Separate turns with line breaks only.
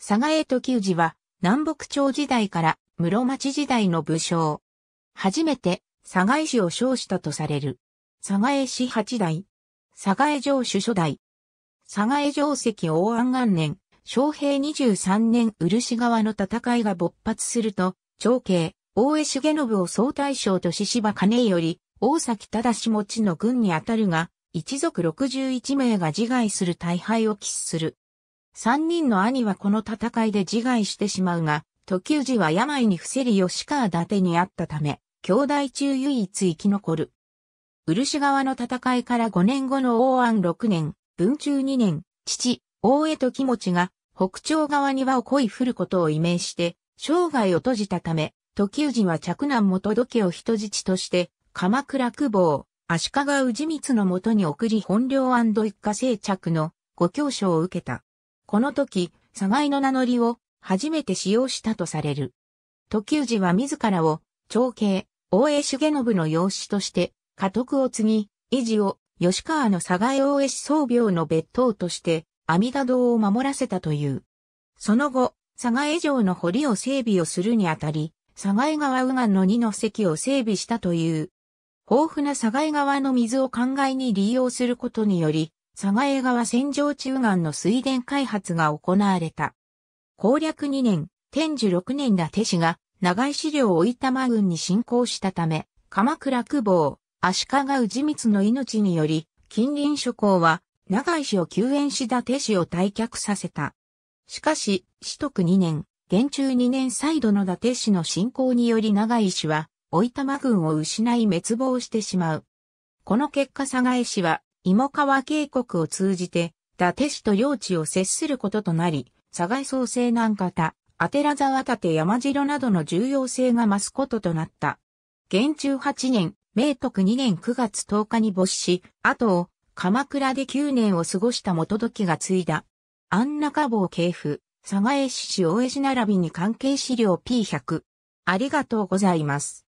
佐賀江時久寺は南北朝時代から室町時代の武将。初めて佐賀江氏を称したとされる。佐賀江氏八代。佐賀江城主初代。佐賀江城石王安元年、昌平23年漆川の戦いが勃発すると、長兄、大江重信を総大将と獅子場兼より、大崎忠持の軍にあたるが、一族61名が自害する大敗を喫する。三人の兄はこの戦いで自害してしまうが、時氏は病に伏せり吉川伊達にあったため、兄弟中唯一生き残る。漆川の戦いから5年後の王安6年、文中2年、父、大江時持が北朝側に輪を恋振ることを異名して、生涯を閉じたため、時氏は嫡男元時を人質として、鎌倉久保、足利氏光のもとに送り本領一家生着のご教書を受けた。この時、賀井の名乗りを初めて使用したとされる。時氏は自らを、長兄、大江重信の養子として、家督を継ぎ、維持を、吉川の佐賀江大江市総病の別当として、阿弥陀堂を守らせたという。その後、佐賀江城の堀を整備をするにあたり、佐賀江川右岸の二の席を整備したという。豊富な佐賀江川の水を灌漑に利用することにより、佐賀江川戦場中岸の水田開発が行われた。攻略2年、天寿6年伊達氏が長井資料を板間軍に侵攻したため、鎌倉久保、足利氏光の命により、近隣諸侯は長井氏を救援し伊達氏を退却させた。しかし、四徳2年、元中2年再度の伊達氏の侵攻により長井氏は、おいた軍を失い滅亡してしまう。この結果佐賀江氏は芋川渓谷を通じて、伊達市と領地を接することとなり、佐賀創生南方、アテラ沢立山城などの重要性が増すこととなった。元中8年、明徳2年9月10日に没し、後を鎌倉で9年を過ごした元時が継いだ。安中坊系譜、佐賀江市市大江市並びに関係資料 P100。ありがとうございます。